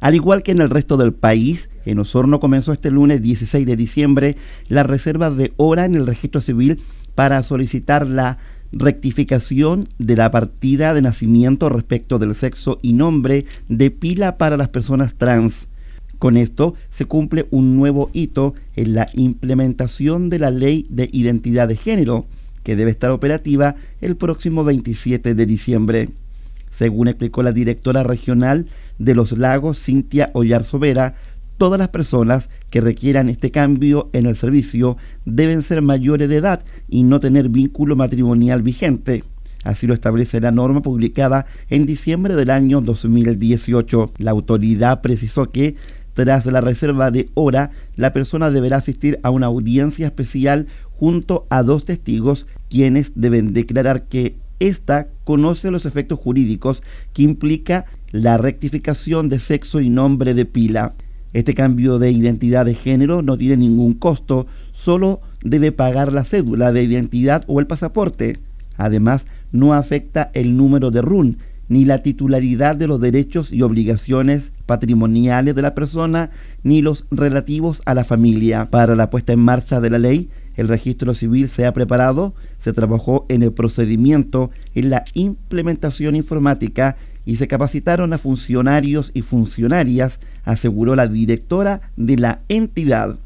Al igual que en el resto del país, en Osorno comenzó este lunes 16 de diciembre la reserva de hora en el registro civil para solicitar la rectificación de la partida de nacimiento respecto del sexo y nombre de pila para las personas trans. Con esto se cumple un nuevo hito en la implementación de la ley de identidad de género, que debe estar operativa el próximo 27 de diciembre. Según explicó la directora regional de los lagos, Cintia Sobera, todas las personas que requieran este cambio en el servicio deben ser mayores de edad y no tener vínculo matrimonial vigente. Así lo establece la norma publicada en diciembre del año 2018. La autoridad precisó que tras la reserva de hora, la persona deberá asistir a una audiencia especial junto a dos testigos, quienes deben declarar que esta conoce los efectos jurídicos que implica la rectificación de sexo y nombre de pila. Este cambio de identidad de género no tiene ningún costo, solo debe pagar la cédula de identidad o el pasaporte. Además, no afecta el número de RUN ni la titularidad de los derechos y obligaciones patrimoniales de la persona, ni los relativos a la familia. Para la puesta en marcha de la ley, el registro civil se ha preparado, se trabajó en el procedimiento, en la implementación informática y se capacitaron a funcionarios y funcionarias, aseguró la directora de la entidad.